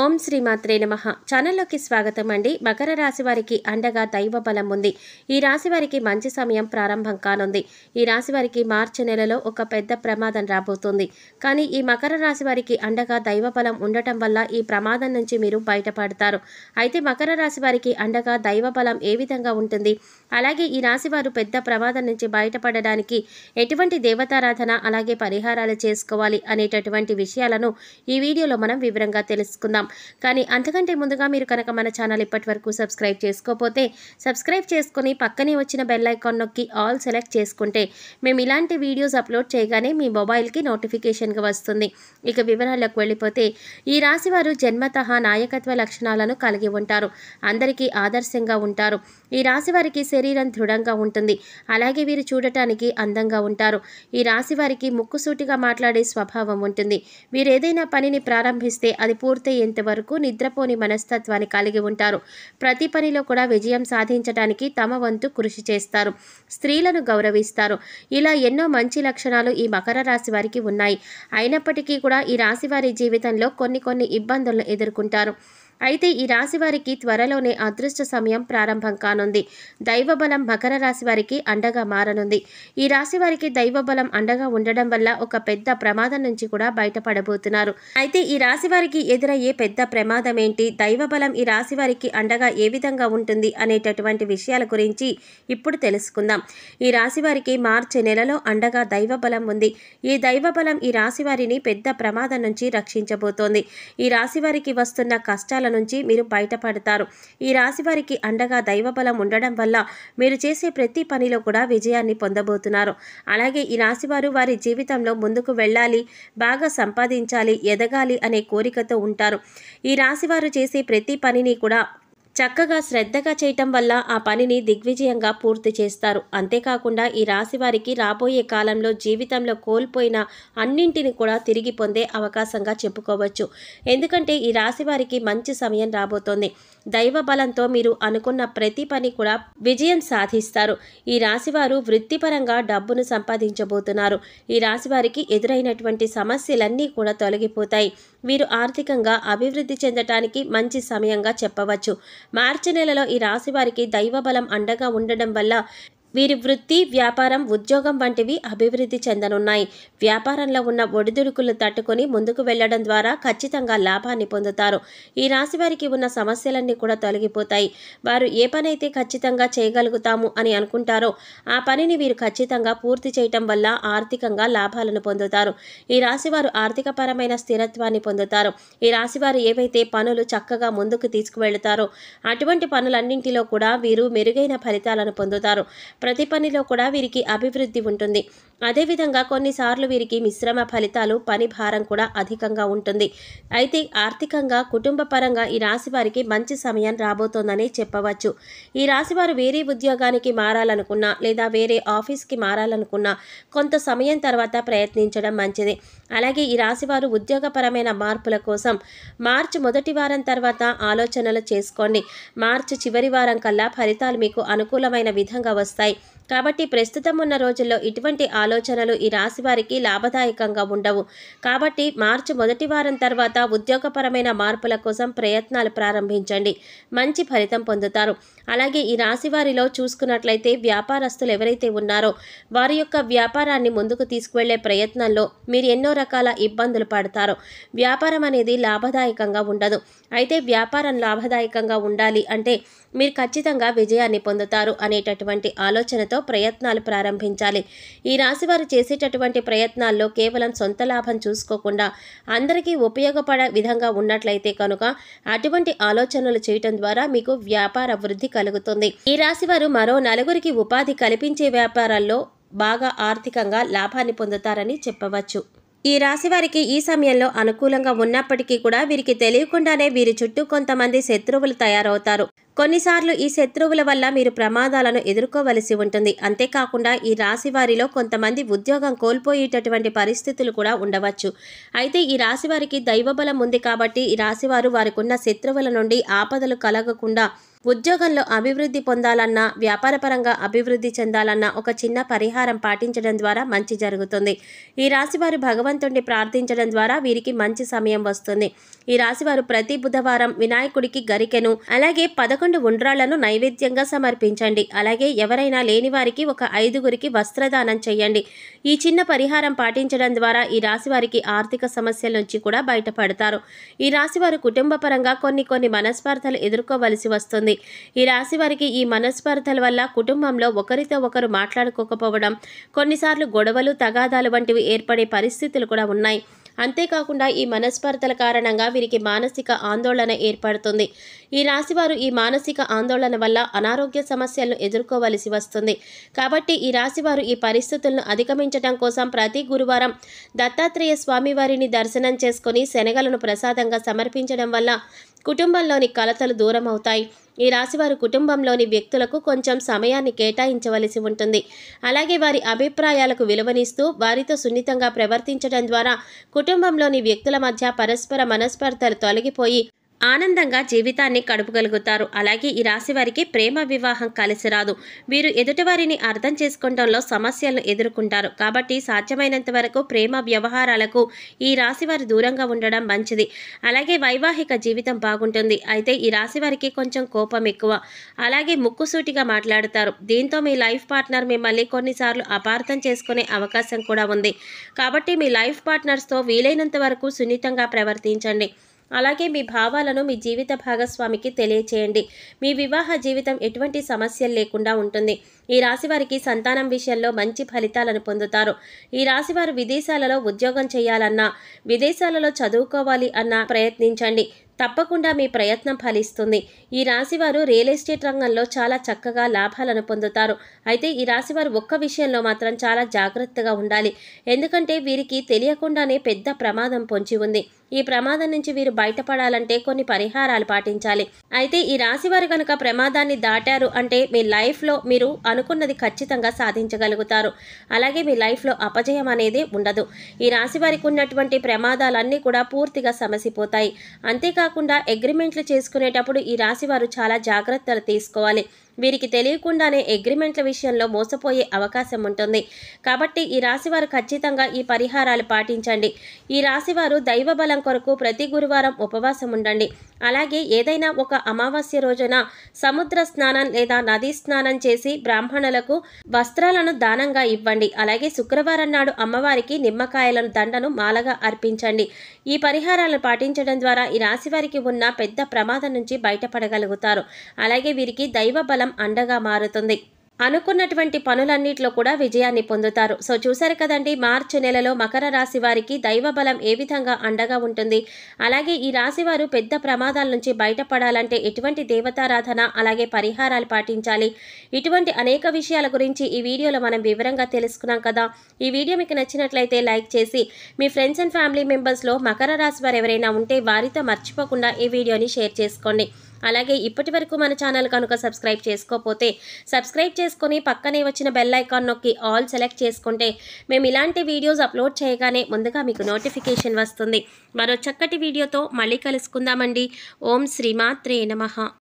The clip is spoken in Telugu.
ఓం శ్రీ మాత్రే నమ ఛానల్లోకి స్వాగతం అండి మకర రాశి వారికి అండగా దైవ బలం ఉంది ఈ రాశి వారికి మంచి సమయం ప్రారంభం కానుంది ఈ రాశి వారికి మార్చి నెలలో ఒక పెద్ద ప్రమాదం రాబోతుంది కానీ ఈ మకర రాశి వారికి అండగా దైవ బలం ఉండటం వల్ల ఈ ప్రమాదం నుంచి మీరు బయటపడతారు అయితే మకర రాశి వారికి అండగా దైవ బలం ఏ విధంగా ఉంటుంది అలాగే ఈ రాశి వారు పెద్ద ప్రమాదం నుంచి బయటపడడానికి ఎటువంటి దేవతారాధన అలాగే పరిహారాలు చేసుకోవాలి అనేటటువంటి విషయాలను ఈ వీడియోలో మనం వివరంగా తెలుసుకుందాం తెలుసుకుందాం కానీ అంతకంటే ముందుగా మీరు కనుక మన ఛానల్ ఇప్పటి వరకు సబ్స్క్రైబ్ చేసుకోకపోతే సబ్స్క్రైబ్ చేసుకుని పక్కనే వచ్చిన బెల్ ఐకాన్ నొక్కి ఆల్ సెలెక్ట్ చేసుకుంటే మేము ఇలాంటి వీడియోస్ అప్లోడ్ చేయగానే మీ మొబైల్కి నోటిఫికేషన్గా వస్తుంది ఇక వివరాల్లోకి వెళ్ళిపోతే ఈ రాశివారు జన్మత నాయకత్వ లక్షణాలను కలిగి ఉంటారు అందరికీ ఆదర్శంగా ఉంటారు ఈ రాశివారికి శరీరం దృఢంగా ఉంటుంది అలాగే వీరు చూడటానికి అందంగా ఉంటారు ఈ రాశివారికి ముక్కుసూటిగా మాట్లాడే స్వభావం ఉంటుంది వీరు ఏదైనా పనిని ప్రారంభిస్తే అది పూర్తయ్యే సాధించేంత వరకు నిద్రపోని మనస్తత్వాన్ని కలిగి ఉంటారు ప్రతి పనిలో కూడా విజయం సాధించడానికి తమ వంతు కృషి చేస్తారు స్త్రీలను గౌరవిస్తారు ఇలా ఎన్నో మంచి లక్షణాలు ఈ మకర రాశి వారికి ఉన్నాయి అయినప్పటికీ కూడా ఈ రాశి వారి జీవితంలో కొన్ని కొన్ని ఇబ్బందులను ఎదుర్కొంటారు అయితే ఈ రాశి వారికి త్వరలోనే అదృష్ట సమయం ప్రారంభం కానుంది దైవబలం మకర రాశి వారికి అండగా మారనుంది ఈ రాశి వారికి దైవబలం అండగా ఉండడం వల్ల ఒక పెద్ద ప్రమాదం నుంచి కూడా బయటపడబోతున్నారు అయితే ఈ రాశి వారికి ఎదురయ్యే పెద్ద ప్రమాదం ఏంటి దైవబలం ఈ రాశి వారికి అండగా ఏ విధంగా ఉంటుంది అనేటటువంటి విషయాల గురించి ఇప్పుడు తెలుసుకుందాం ఈ రాశి వారికి మార్చి నెలలో అండగా దైవబలం ఉంది ఈ దైవబలం ఈ రాశి వారిని పెద్ద ప్రమాదం నుంచి రక్షించబోతోంది ఈ రాశి వారికి వస్తున్న కష్టాలను నుంచి మీరు బయటపడతారు ఈ రాశి వారికి అండగా దైవబలం ఉండడం వల్ల మీరు చేసే ప్రతి పనిలో కూడా విజయాన్ని పొందబోతున్నారు అలాగే ఈ రాశి వారు వారి జీవితంలో ముందుకు వెళ్ళాలి బాగా సంపాదించాలి ఎదగాలి అనే కోరికతో ఉంటారు ఈ రాశి వారు చేసే ప్రతి పనిని కూడా చక్కగా శ్రద్ధగా చేయటం వల్ల ఆ పనిని దిగ్విజయంగా పూర్తి చేస్తారు అంతేకాకుండా ఈ రాశి వారికి రాబోయే కాలంలో జీవితంలో కోల్పోయిన అన్నింటిని కూడా తిరిగి పొందే అవకాశంగా చెప్పుకోవచ్చు ఎందుకంటే ఈ రాశి వారికి మంచి సమయం రాబోతోంది దైవ బలంతో మీరు అనుకున్న ప్రతి పని కూడా విజయం సాధిస్తారు ఈ రాశివారు వృత్తిపరంగా డబ్బును సంపాదించబోతున్నారు ఈ రాశి వారికి ఎదురైనటువంటి సమస్యలన్నీ కూడా తొలగిపోతాయి వీరు ఆర్థికంగా అభివృద్ధి చెందటానికి మంచి సమయంగా చెప్పవచ్చు మార్చి నెలలో ఈ రాశి వారికి దైవ బలం అండగా ఉండడం వల్ల వీరి వృత్తి వ్యాపారం ఉద్యోగం వంటివి అభివృద్ధి చెందనున్నాయి వ్యాపారంలో ఉన్న ఒడిదుడుకులు తట్టుకొని ముందుకు వెళ్లడం ద్వారా ఖచ్చితంగా లాభాన్ని పొందుతారు ఈ రాశి వారికి ఉన్న సమస్యలన్నీ కూడా తొలగిపోతాయి వారు ఏ పనైతే ఖచ్చితంగా చేయగలుగుతాము అని అనుకుంటారో ఆ పనిని వీరు ఖచ్చితంగా పూర్తి చేయటం వల్ల ఆర్థికంగా లాభాలను పొందుతారు ఈ రాశి వారు ఆర్థికపరమైన స్థిరత్వాన్ని పొందుతారు ఈ రాశి వారు ఏవైతే పనులు చక్కగా ముందుకు తీసుకువెళ్తారో అటువంటి పనులన్నింటిలో కూడా వీరు మెరుగైన ఫలితాలను పొందుతారు ప్రతి పనిలో కూడా వీరికి అభివృద్ధి ఉంటుంది అదేవిధంగా కొన్నిసార్లు వీరికి మిశ్రమ ఫలితాలు పని భారం కూడా అధికంగా ఉంటుంది అయితే ఆర్థికంగా కుటుంబ పరంగా ఈ రాశి వారికి మంచి సమయం రాబోతోందని చెప్పవచ్చు ఈ రాశివారు వేరే ఉద్యోగానికి మారాలనుకున్నా లేదా వేరే ఆఫీస్కి మారాలనుకున్నా కొంత సమయం తర్వాత ప్రయత్నించడం మంచిది అలాగే ఈ రాశివారు ఉద్యోగపరమైన మార్పుల కోసం మార్చి మొదటి వారం తర్వాత ఆలోచనలు చేసుకోండి మార్చి చివరి వారం కల్లా ఫలితాలు మీకు అనుకూలమైన విధంగా వస్తాయి కాబట్టి ప్రస్తుతం ఉన్న రోజుల్లో ఇటువంటి ఆలోచనలు ఈ రాశి వారికి లాభదాయకంగా ఉండవు కాబట్టి మార్చి మొదటి వారం తర్వాత ఉద్యోగపరమైన మార్పుల కోసం ప్రయత్నాలు ప్రారంభించండి మంచి ఫలితం పొందుతారు అలాగే ఈ రాశి వారిలో చూసుకున్నట్లయితే వ్యాపారస్తులు ఎవరైతే ఉన్నారో వారి యొక్క వ్యాపారాన్ని ముందుకు తీసుకువెళ్లే ప్రయత్నంలో మీరు ఎన్నో రకాల ఇబ్బందులు పడతారు వ్యాపారం అనేది లాభదాయకంగా ఉండదు అయితే వ్యాపారం లాభదాయకంగా ఉండాలి అంటే మీరు ఖచ్చితంగా విజయాన్ని పొందుతారు అనేటటువంటి ఆలోచనతో లక్ష్యంతో ప్రయత్నాలు ప్రారంభించాలి ఈ రాశివారు చేసేటటువంటి ప్రయత్నాల్లో కేవలం సొంత లాభం చూసుకోకుండా అందరికీ ఉపయోగపడే విధంగా ఉన్నట్లయితే కనుక అటువంటి ఆలోచనలు చేయటం ద్వారా మీకు వ్యాపార వృద్ధి కలుగుతుంది ఈ రాశివారు మరో నలుగురికి ఉపాధి కల్పించే వ్యాపారాల్లో బాగా ఆర్థికంగా లాభాన్ని పొందుతారని చెప్పవచ్చు ఈ రాశి వారికి ఈ సమయంలో అనుకూలంగా ఉన్నప్పటికీ కూడా వీరికి తెలియకుండానే వీరి చుట్టూ కొంతమంది శత్రువులు తయారవుతారు కొన్నిసార్లు ఈ శత్రువుల వల్ల మీరు ప్రమాదాలను ఎదుర్కోవలసి ఉంటుంది అంతేకాకుండా ఈ రాశి వారిలో కొంతమంది ఉద్యోగం కోల్పోయేటటువంటి పరిస్థితులు కూడా ఉండవచ్చు అయితే ఈ రాశి వారికి దైవబలం ఉంది కాబట్టి ఈ రాశి వారు వారికున్న శత్రువుల నుండి ఆపదలు కలగకుండా ఉద్యోగంలో అభివృద్ధి పొందాలన్నా వ్యాపారపరంగా అభివృద్ధి చెందాలన్నా ఒక చిన్న పరిహారం పాటించడం ద్వారా మంచి జరుగుతుంది ఈ రాశివారు భగవంతుణ్ణి ప్రార్థించడం ద్వారా వీరికి మంచి సమయం వస్తుంది ఈ రాశివారు ప్రతి బుధవారం వినాయకుడికి గరికెను అలాగే పదకొండు ఉండ్రాళ్లను నైవేద్యంగా సమర్పించండి అలాగే ఎవరైనా లేని వారికి ఒక ఐదుగురికి వస్త్రదానం చేయండి ఈ చిన్న పరిహారం పాటించడం ద్వారా ఈ రాశివారికి ఆర్థిక సమస్యల నుంచి కూడా బయటపడతారు ఈ రాశివారు కుటుంబపరంగా కొన్ని కొన్ని మనస్పార్థలు ఎదుర్కోవలసి వస్తుంది ఉంటుంది ఈ రాశి వారికి ఈ మనస్పర్ధల వల్ల కుటుంబంలో ఒకరితో ఒకరు మాట్లాడుకోకపోవడం కొన్నిసార్లు గొడవలు తగాదాలు వంటివి ఏర్పడే పరిస్థితులు కూడా ఉన్నాయి అంతేకాకుండా ఈ మనస్పర్ధల కారణంగా వీరికి మానసిక ఆందోళన ఏర్పడుతుంది ఈ రాశివారు ఈ మానసిక ఆందోళన వల్ల అనారోగ్య సమస్యలను ఎదుర్కోవలసి వస్తుంది కాబట్టి ఈ రాశివారు ఈ పరిస్థితులను అధిగమించడం కోసం ప్రతి గురువారం దత్తాత్రేయ స్వామివారిని దర్శనం చేసుకుని శనగలను ప్రసాదంగా సమర్పించడం వల్ల కుటుంబంలోని కలతలు దూరం అవుతాయి ఈ రాశి వారు కుటుంబంలోని వ్యక్తులకు కొంచెం సమయాన్ని కేటాయించవలసి ఉంటుంది అలాగే వారి అభిప్రాయాలకు విలువనిస్తూ వారితో సున్నితంగా ప్రవర్తించడం ద్వారా కుటుంబంలోని వ్యక్తుల మధ్య పరస్పర మనస్పర్ధలు తొలగిపోయి ఆనందంగా జీవితాన్ని కడుపుగలుగుతారు అలాగే ఈ రాశి వారికి ప్రేమ వివాహం కలిసి రాదు వీరు ఎదుటివారిని అర్థం చేసుకోవడంలో సమస్యలను ఎదుర్కొంటారు కాబట్టి సాధ్యమైనంత వరకు ప్రేమ వ్యవహారాలకు ఈ రాశి వారు దూరంగా ఉండడం మంచిది అలాగే వైవాహిక జీవితం బాగుంటుంది అయితే ఈ రాశి వారికి కొంచెం కోపం ఎక్కువ అలాగే ముక్కుసూటిగా మాట్లాడతారు దీంతో మీ లైఫ్ పార్ట్నర్ మిమ్మల్ని కొన్నిసార్లు అపార్థం చేసుకునే అవకాశం కూడా ఉంది కాబట్టి మీ లైఫ్ పార్ట్నర్స్తో వీలైనంత వరకు సున్నితంగా ప్రవర్తించండి అలాగే మీ భావాలను మీ జీవిత భాగస్వామికి తెలియచేయండి మీ వివాహ జీవితం ఎటువంటి సమస్యలు లేకుండా ఉంటుంది ఈ రాశి వారికి సంతానం విషయంలో మంచి ఫలితాలను పొందుతారు ఈ రాశివారు విదేశాలలో ఉద్యోగం చేయాలన్నా విదేశాలలో చదువుకోవాలి అన్న ప్రయత్నించండి తప్పకుండా మీ ప్రయత్నం ఫలిస్తుంది ఈ రాశివారు రియల్ ఎస్టేట్ రంగంలో చాలా చక్కగా లాభాలను పొందుతారు అయితే ఈ రాశివారు ఒక్క విషయంలో మాత్రం చాలా జాగ్రత్తగా ఉండాలి ఎందుకంటే వీరికి తెలియకుండానే పెద్ద ప్రమాదం పొంచి ఉంది ఈ ప్రమాదం నుంచి వీరు బయటపడాలంటే కొన్ని పరిహారాలు పాటించాలి అయితే ఈ రాశివారు కనుక ప్రమాదాన్ని దాటారు అంటే మీ లైఫ్లో మీరు అనుకున్నది ఖచ్చితంగా సాధించగలుగుతారు అలాగే మీ లైఫ్లో అపజయం అనేది ఉండదు ఈ రాశివారికి ఉన్నటువంటి ప్రమాదాలన్నీ కూడా పూర్తిగా సమసిపోతాయి అంతేకాక కాకుండా అగ్రిమెంట్లు చేసుకునేటప్పుడు ఈ రాశి వారు చాలా జాగ్రత్తలు తీసుకోవాలి వీరికి తెలియకుండానే అగ్రిమెంట్ల విషయంలో మోసపోయే అవకాశం ఉంటుంది కాబట్టి ఈ రాశివారు ఖచ్చితంగా ఈ పరిహారాలు పాటించండి ఈ రాశివారు దైవ బలం కొరకు ప్రతి గురువారం ఉపవాసం ఉండండి అలాగే ఏదైనా ఒక అమావాస్య రోజున సముద్ర స్నానం లేదా నదీ స్నానం చేసి బ్రాహ్మణులకు వస్త్రాలను దానంగా ఇవ్వండి అలాగే శుక్రవారం నాడు అమ్మవారికి నిమ్మకాయలను దండను మాలగా అర్పించండి ఈ పరిహారాలను పాటించడం ద్వారా ఈ రాశివారికి ఉన్న పెద్ద ప్రమాదం నుంచి బయటపడగలుగుతారు అలాగే వీరికి దైవ బలం కాలం అండగా మారుతుంది అనుకున్నటువంటి పనులన్నిట్లో కూడా విజయాన్ని పొందుతారు సో చూశారు కదండి మార్చి నెలలో మకర రాశి వారికి దైవ బలం ఏ విధంగా అండగా ఉంటుంది అలాగే ఈ రాశి వారు పెద్ద ప్రమాదాల నుంచి బయటపడాలంటే ఎటువంటి దేవతారాధన అలాగే పరిహారాలు పాటించాలి ఇటువంటి అనేక విషయాల గురించి ఈ వీడియోలో మనం వివరంగా తెలుసుకున్నాం కదా ఈ వీడియో మీకు నచ్చినట్లయితే లైక్ చేసి మీ ఫ్రెండ్స్ అండ్ ఫ్యామిలీ మెంబర్స్లో మకర రాశి వారు ఎవరైనా ఉంటే వారితో మర్చిపోకుండా ఈ వీడియోని షేర్ చేసుకోండి అలాగే ఇప్పటి వరకు మన ఛానల్ కనుక సబ్స్క్రైబ్ చేసుకోకపోతే సబ్స్క్రైబ్ చేసుకుని పక్కనే వచ్చిన బెల్ ఐకాన్ నొక్కి ఆల్ సెలెక్ట్ చేసుకుంటే మేము ఇలాంటి వీడియోస్ అప్లోడ్ చేయగానే ముందుగా మీకు నోటిఫికేషన్ వస్తుంది మరో చక్కటి వీడియోతో మళ్ళీ కలుసుకుందామండి ఓం శ్రీమాత్రే నమ